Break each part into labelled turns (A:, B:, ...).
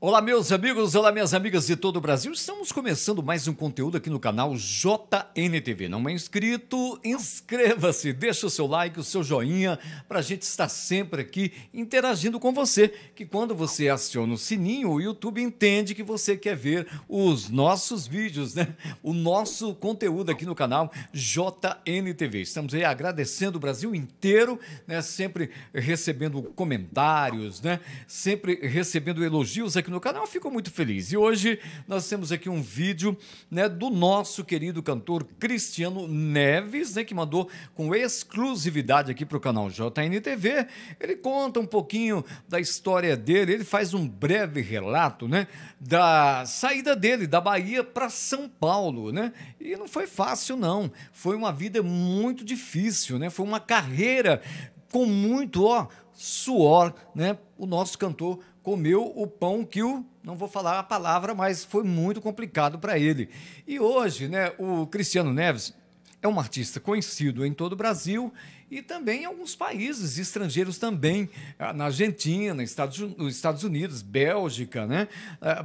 A: Olá, meus amigos, olá, minhas amigas de todo o Brasil. Estamos começando mais um conteúdo aqui no canal JNTV. Não é inscrito? Inscreva-se, deixa o seu like, o seu joinha, para a gente estar sempre aqui interagindo com você. Que quando você aciona o sininho, o YouTube entende que você quer ver os nossos vídeos, né? O nosso conteúdo aqui no canal JNTV. Estamos aí agradecendo o Brasil inteiro, né? Sempre recebendo comentários, né? Sempre recebendo elogios aqui aqui no canal, fico muito feliz. E hoje nós temos aqui um vídeo né, do nosso querido cantor Cristiano Neves, né, que mandou com exclusividade aqui para o canal JN TV. Ele conta um pouquinho da história dele, ele faz um breve relato né, da saída dele da Bahia para São Paulo. Né? E não foi fácil, não. Foi uma vida muito difícil, né? foi uma carreira com muito, ó, suor, né? O nosso cantor comeu o pão que o não vou falar a palavra, mas foi muito complicado para ele. E hoje, né, o Cristiano Neves é um artista conhecido em todo o Brasil e também em alguns países estrangeiros também, na Argentina, Estados, nos Estados Unidos, Bélgica, né?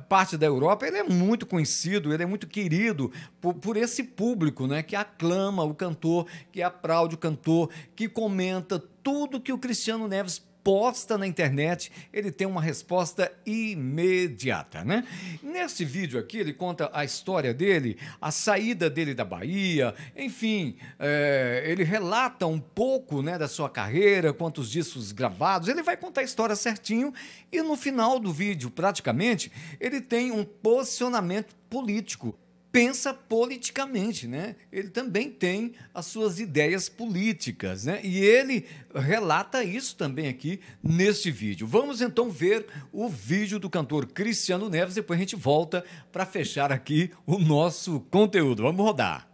A: parte da Europa, ele é muito conhecido, ele é muito querido por, por esse público né? que aclama o cantor, que aplaude o cantor, que comenta tudo que o Cristiano Neves posta na internet, ele tem uma resposta imediata, né? Neste vídeo aqui, ele conta a história dele, a saída dele da Bahia, enfim, é, ele relata um pouco né, da sua carreira, quantos discos gravados, ele vai contar a história certinho e no final do vídeo, praticamente, ele tem um posicionamento político pensa politicamente, né? Ele também tem as suas ideias políticas, né? E ele relata isso também aqui neste vídeo. Vamos então ver o vídeo do cantor Cristiano Neves, depois a gente volta para fechar aqui o nosso conteúdo. Vamos
B: rodar.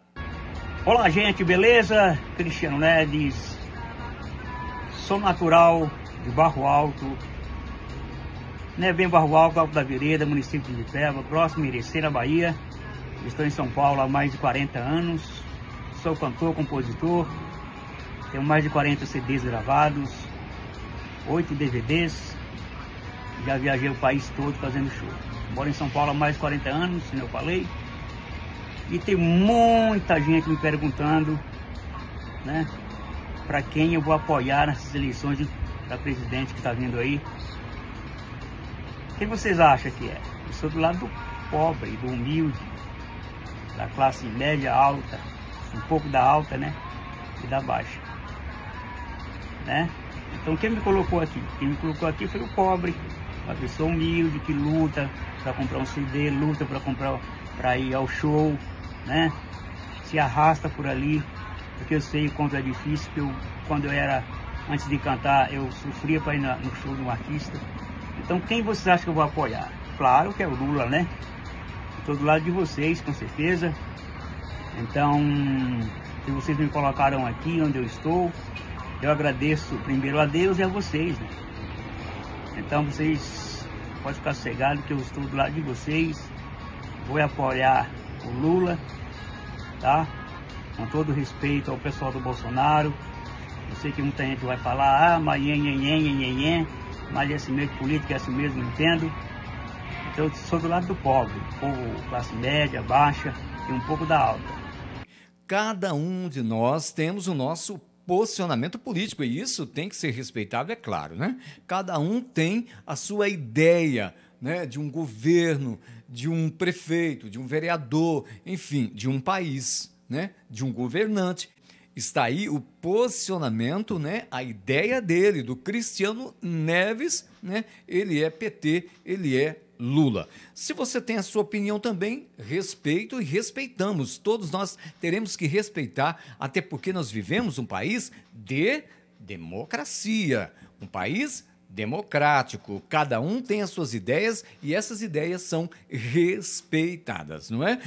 B: Olá, gente, beleza? Cristiano Neves. Sou natural de Barro Alto, né? Bem Barro Alto, Alto da Vereda, município de Iteba, próximo a Irecê, na Bahia. Estou em São Paulo há mais de 40 anos, sou cantor, compositor, tenho mais de 40 CDs gravados, 8 DVDs, já viajei o país todo fazendo show. Moro em São Paulo há mais de 40 anos, como eu falei, e tem muita gente me perguntando, né, para quem eu vou apoiar nessas eleições de, da presidente que está vindo aí. O que vocês acham que é? Eu sou do lado do pobre, do humilde, da classe média alta, um pouco da alta, né? E da baixa. Né? Então quem me colocou aqui? Quem me colocou aqui foi o pobre, uma pessoa humilde que luta para comprar um CD, luta para comprar para ir ao show, né? Se arrasta por ali, porque eu sei o quanto é difícil, que eu, quando eu era, antes de cantar, eu sofria para ir na, no show de um artista. Então quem vocês acham que eu vou apoiar? Claro que é o Lula, né? Estou do lado de vocês, com certeza. Então, se vocês me colocaram aqui onde eu estou, eu agradeço primeiro a Deus e a vocês. Né? Então, vocês podem ficar cegados que eu estou do lado de vocês. Vou apoiar o Lula, tá? Com todo respeito ao pessoal do Bolsonaro. Eu sei que muita gente vai falar, ah, mas nhen, nhen, nhen, nhen, nhen, mas é assim mesmo político, é assim mesmo, entendo. Então, eu sou do lado do pobre, povo classe média, baixa e um pouco da alta.
A: Cada um de nós temos o nosso posicionamento político e isso tem que ser respeitado, é claro, né? Cada um tem a sua ideia, né, de um governo, de um prefeito, de um vereador, enfim, de um país, né, de um governante. Está aí o posicionamento, né, a ideia dele do Cristiano Neves, né? Ele é PT, ele é Lula. Se você tem a sua opinião também, respeito e respeitamos. Todos nós teremos que respeitar, até porque nós vivemos um país de democracia, um país democrático. Cada um tem as suas ideias e essas ideias são respeitadas, não é?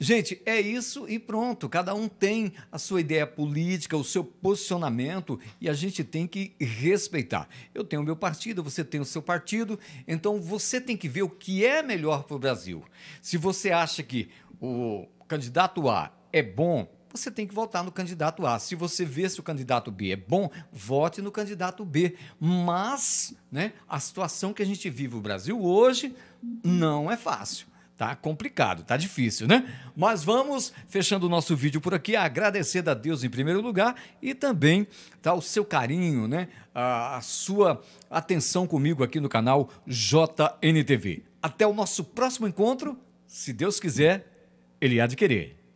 A: Gente, é isso e pronto. Cada um tem a sua ideia política, o seu posicionamento e a gente tem que respeitar. Eu tenho o meu partido, você tem o seu partido, então você tem que ver o que é melhor para o Brasil. Se você acha que o candidato A é bom, você tem que votar no candidato A. Se você vê se o candidato B é bom, vote no candidato B. Mas né, a situação que a gente vive no Brasil hoje não é fácil. Tá complicado, tá difícil, né? Mas vamos fechando o nosso vídeo por aqui, agradecer a Deus em primeiro lugar e também tá, o seu carinho, né? A, a sua atenção comigo aqui no canal JNTV. Até o nosso próximo encontro, se Deus quiser, ele há de querer.